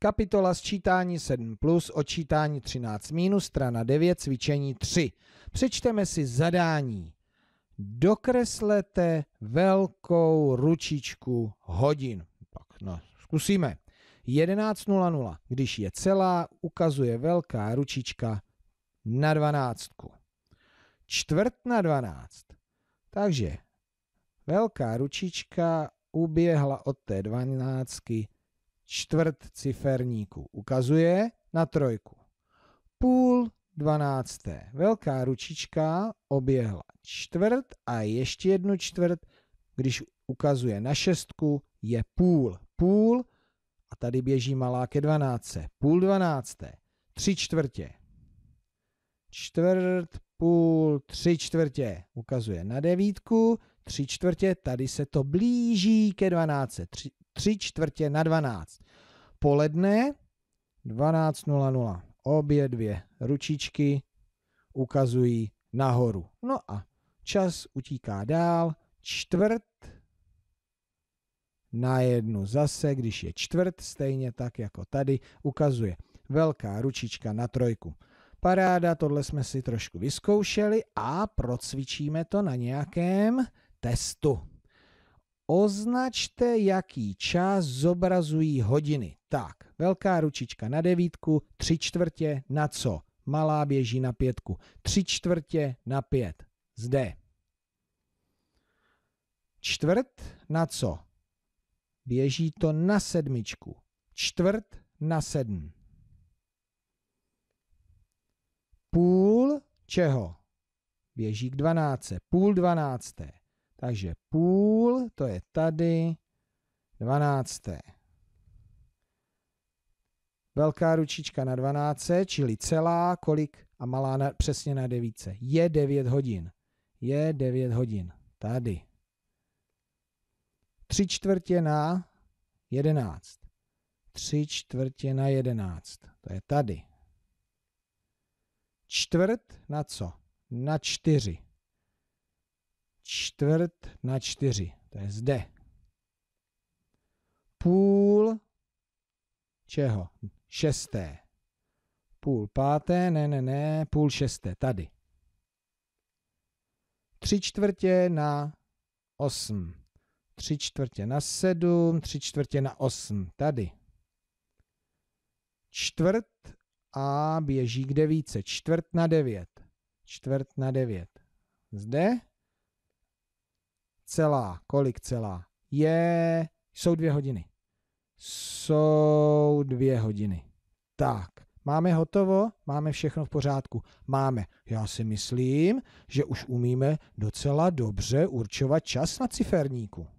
Kapitola sčítání 7 plus, odčítání 13 minus, strana 9, cvičení 3. Přečteme si zadání. Dokreslete velkou ručičku hodin. Tak no, zkusíme. 11.00, když je celá, ukazuje velká ručička na 12. Čtvrt na 12. Takže velká ručička uběhla od té 12 čtvrt ciferníku ukazuje na trojku. Půl dvanácté. Velká ručička oběhla čtvrt a ještě jednu čtvrt, když ukazuje na šestku, je půl. Půl a tady běží malá ke dvanáctce. Půl dvanácté. Tři čtvrtě. Čtvrt, půl, tři čtvrtě. Ukazuje na devítku, tři čtvrtě, tady se to blíží ke dvanáctce. Tři, 3 čtvrtě na 12. Poledne 12.00. Obě dvě ručičky ukazují nahoru. No a čas utíká dál. Čtvrt na jednu zase, když je čtvrt, stejně tak jako tady, ukazuje velká ručička na trojku. Paráda, tohle jsme si trošku vyzkoušeli a procvičíme to na nějakém testu. Označte, jaký čas zobrazují hodiny. Tak, velká ručička na devítku, tři čtvrtě na co? Malá běží na pětku. Tři čtvrtě na pět. Zde. Čtvrt na co? Běží to na sedmičku. Čtvrt na sedm. Půl čeho? Běží k dvanácté. Půl dvanácté. Takže půl, to je tady, dvanácté. Velká ručička na 12, čili celá, kolik a malá na, přesně na devíce. Je 9 hodin. Je 9 hodin. Tady. Tři čtvrtě na 11. Tři čtvrtě na 11. To je tady. Čtvrt na co? Na čtyři čtvrt na čtyři. To je zde. Půl čeho? Šesté. Půl páté, ne, ne, ne, půl šesté, tady. Tři čtvrtě na osm. Tři čtvrtě na sedm, tři čtvrtě na osm, tady. Čtvrt a běží kde více, Čtvrt na devět. Čtvrt na devět. Zde celá, kolik celá je, jsou dvě hodiny. Jsou dvě hodiny. Tak, máme hotovo, máme všechno v pořádku. Máme. Já si myslím, že už umíme docela dobře určovat čas na ciferníku.